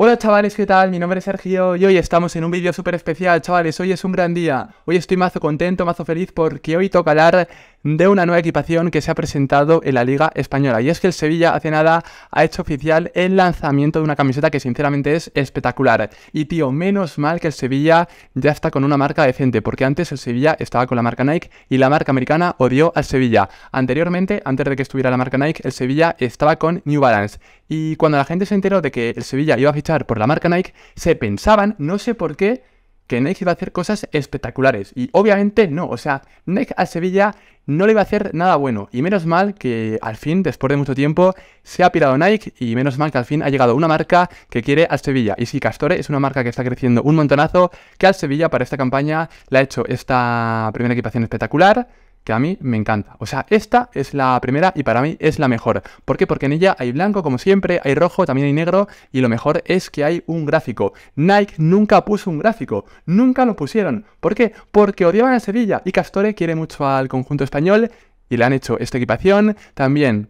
Hola chavales, ¿qué tal? Mi nombre es Sergio y hoy estamos en un vídeo súper especial, chavales, hoy es un gran día. Hoy estoy mazo contento, mazo feliz porque hoy toca hablar de una nueva equipación que se ha presentado en la Liga Española. Y es que el Sevilla hace nada ha hecho oficial el lanzamiento de una camiseta que sinceramente es espectacular. Y tío, menos mal que el Sevilla ya está con una marca decente, porque antes el Sevilla estaba con la marca Nike y la marca americana odió al Sevilla. Anteriormente, antes de que estuviera la marca Nike, el Sevilla estaba con New Balance. Y cuando la gente se enteró de que el Sevilla iba a fichar por la marca Nike, se pensaban, no sé por qué, que Nike iba a hacer cosas espectaculares. Y obviamente no, o sea, Nike al Sevilla no le iba a hacer nada bueno. Y menos mal que al fin, después de mucho tiempo, se ha pirado Nike y menos mal que al fin ha llegado una marca que quiere al Sevilla. Y sí, Castore es una marca que está creciendo un montonazo, que al Sevilla para esta campaña le ha hecho esta primera equipación espectacular que a mí me encanta. O sea, esta es la primera y para mí es la mejor. ¿Por qué? Porque en ella hay blanco, como siempre, hay rojo, también hay negro, y lo mejor es que hay un gráfico. Nike nunca puso un gráfico, nunca lo pusieron. ¿Por qué? Porque odiaban a Sevilla y Castore quiere mucho al conjunto español y le han hecho esta equipación. También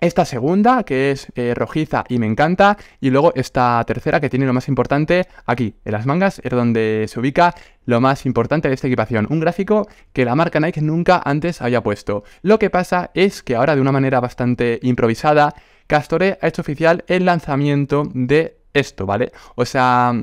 esta segunda, que es eh, rojiza y me encanta. Y luego esta tercera, que tiene lo más importante aquí, en las mangas, es donde se ubica lo más importante de esta equipación. Un gráfico que la marca Nike nunca antes había puesto. Lo que pasa es que ahora, de una manera bastante improvisada, Castore ha hecho oficial el lanzamiento de esto, ¿vale? O sea,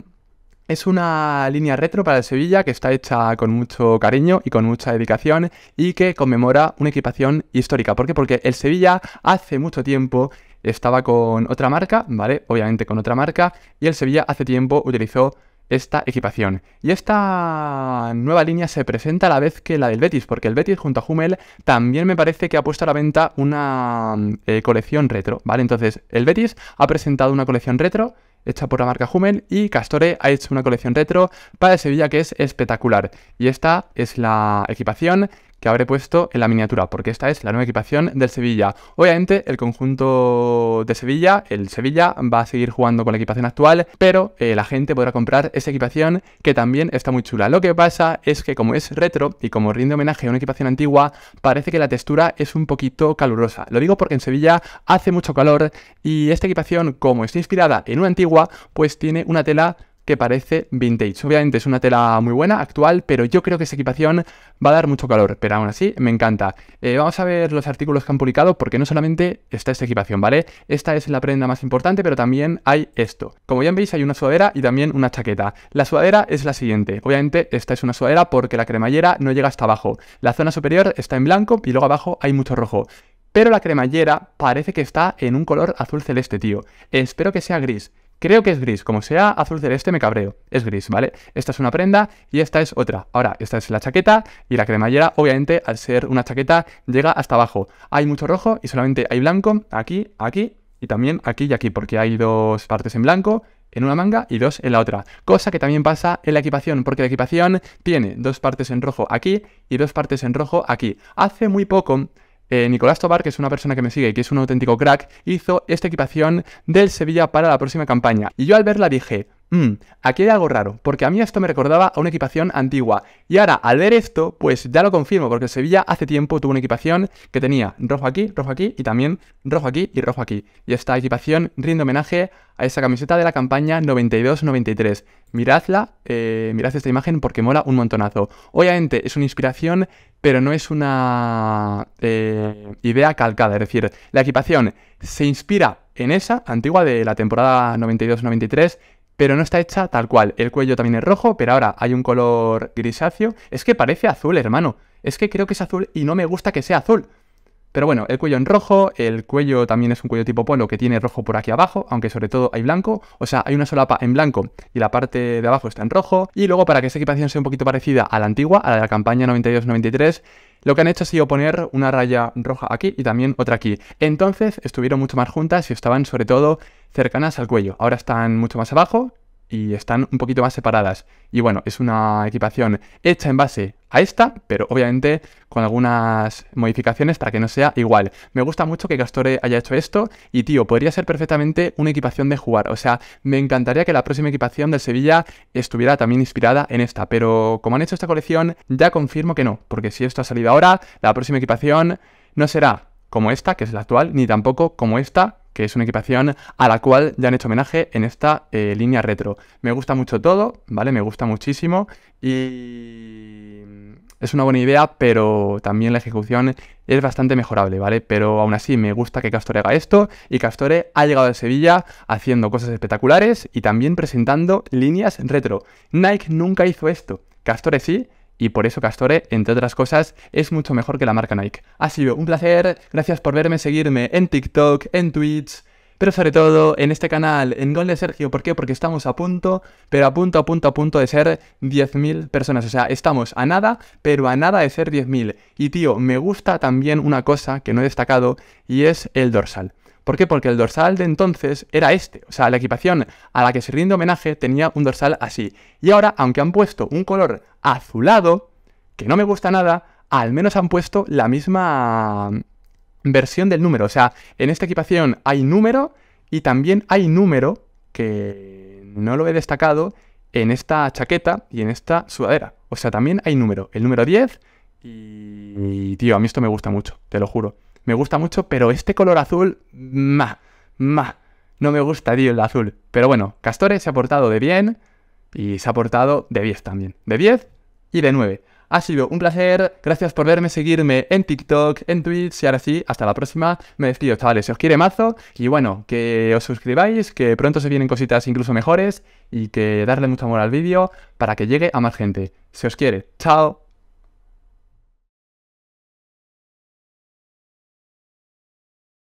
es una línea retro para el Sevilla que está hecha con mucho cariño y con mucha dedicación y que conmemora una equipación histórica. ¿Por qué? Porque el Sevilla hace mucho tiempo estaba con otra marca, ¿vale? Obviamente con otra marca, y el Sevilla hace tiempo utilizó esta equipación. Y esta nueva línea se presenta a la vez que la del Betis, porque el Betis junto a Hummel también me parece que ha puesto a la venta una eh, colección retro, ¿vale? Entonces, el Betis ha presentado una colección retro hecha por la marca Hummel, y Castore ha hecho una colección retro para Sevilla que es espectacular. Y esta es la equipación que habré puesto en la miniatura, porque esta es la nueva equipación del Sevilla. Obviamente el conjunto de Sevilla, el Sevilla, va a seguir jugando con la equipación actual, pero eh, la gente podrá comprar esa equipación que también está muy chula. Lo que pasa es que como es retro y como rinde homenaje a una equipación antigua, parece que la textura es un poquito calurosa. Lo digo porque en Sevilla hace mucho calor y esta equipación, como está inspirada en una antigua, pues tiene una tela que parece vintage. Obviamente es una tela muy buena, actual, pero yo creo que esa equipación va a dar mucho calor, pero aún así me encanta. Eh, vamos a ver los artículos que han publicado porque no solamente está esta equipación, ¿vale? Esta es la prenda más importante, pero también hay esto. Como ya veis hay una sudadera y también una chaqueta. La sudadera es la siguiente. Obviamente esta es una sudadera porque la cremallera no llega hasta abajo. La zona superior está en blanco y luego abajo hay mucho rojo pero la cremallera parece que está en un color azul celeste, tío. Espero que sea gris. Creo que es gris, como sea azul celeste me cabreo. Es gris, ¿vale? Esta es una prenda y esta es otra. Ahora, esta es la chaqueta y la cremallera, obviamente, al ser una chaqueta, llega hasta abajo. Hay mucho rojo y solamente hay blanco aquí, aquí y también aquí y aquí, porque hay dos partes en blanco en una manga y dos en la otra. Cosa que también pasa en la equipación, porque la equipación tiene dos partes en rojo aquí y dos partes en rojo aquí. Hace muy poco eh, Nicolás Tobar, que es una persona que me sigue y que es un auténtico crack, hizo esta equipación del Sevilla para la próxima campaña. Y yo al verla dije, Mm, aquí hay algo raro, porque a mí esto me recordaba a una equipación antigua. Y ahora, al ver esto, pues ya lo confirmo, porque Sevilla hace tiempo tuvo una equipación que tenía rojo aquí, rojo aquí y también rojo aquí y rojo aquí. Y esta equipación rinde homenaje a esa camiseta de la campaña 92-93. Miradla, eh, mirad esta imagen porque mola un montonazo. Obviamente es una inspiración, pero no es una eh, idea calcada. Es decir, la equipación se inspira en esa antigua de la temporada 92-93 pero no está hecha tal cual. El cuello también es rojo, pero ahora hay un color grisáceo. Es que parece azul, hermano. Es que creo que es azul y no me gusta que sea azul. Pero bueno, el cuello en rojo, el cuello también es un cuello tipo polo que tiene rojo por aquí abajo, aunque sobre todo hay blanco, o sea, hay una solapa en blanco y la parte de abajo está en rojo. Y luego para que esta equipación sea un poquito parecida a la antigua, a la de la campaña 92-93, lo que han hecho ha sido poner una raya roja aquí y también otra aquí. Entonces estuvieron mucho más juntas y estaban sobre todo cercanas al cuello. Ahora están mucho más abajo y están un poquito más separadas. Y bueno, es una equipación hecha en base a esta, pero obviamente con algunas modificaciones para que no sea igual. Me gusta mucho que Castore haya hecho esto y tío, podría ser perfectamente una equipación de jugar. O sea, me encantaría que la próxima equipación del Sevilla estuviera también inspirada en esta, pero como han hecho esta colección, ya confirmo que no, porque si esto ha salido ahora, la próxima equipación no será como esta, que es la actual, ni tampoco como esta, que es una equipación a la cual ya han hecho homenaje en esta eh, línea retro. Me gusta mucho todo, ¿vale? Me gusta muchísimo y mm, es una buena idea, pero también la ejecución es bastante mejorable, ¿vale? Pero aún así me gusta que Castore haga esto y Castore ha llegado a Sevilla haciendo cosas espectaculares y también presentando líneas retro. Nike nunca hizo esto. Castore sí, y por eso Castore, entre otras cosas, es mucho mejor que la marca Nike. Ha sido un placer, gracias por verme, seguirme en TikTok, en Twitch, pero sobre todo en este canal, en Gol de Sergio. ¿Por qué? Porque estamos a punto, pero a punto, a punto, a punto de ser 10.000 personas. O sea, estamos a nada, pero a nada de ser 10.000. Y tío, me gusta también una cosa que no he destacado y es el dorsal. ¿Por qué? Porque el dorsal de entonces era este. O sea, la equipación a la que se rinde homenaje tenía un dorsal así. Y ahora, aunque han puesto un color azulado, que no me gusta nada, al menos han puesto la misma versión del número. O sea, en esta equipación hay número y también hay número que no lo he destacado en esta chaqueta y en esta sudadera. O sea, también hay número. El número 10 y... y tío, a mí esto me gusta mucho, te lo juro me gusta mucho, pero este color azul, ma, ma, no me gusta, tío, el azul. Pero bueno, Castore se ha portado de bien y se ha portado de 10 también. De 10 y de 9. Ha sido un placer, gracias por verme, seguirme en TikTok, en Twitch y ahora sí, hasta la próxima. Me despido, chavales, se os quiere mazo y bueno, que os suscribáis, que pronto se vienen cositas incluso mejores y que darle mucho amor al vídeo para que llegue a más gente. Se os quiere, chao.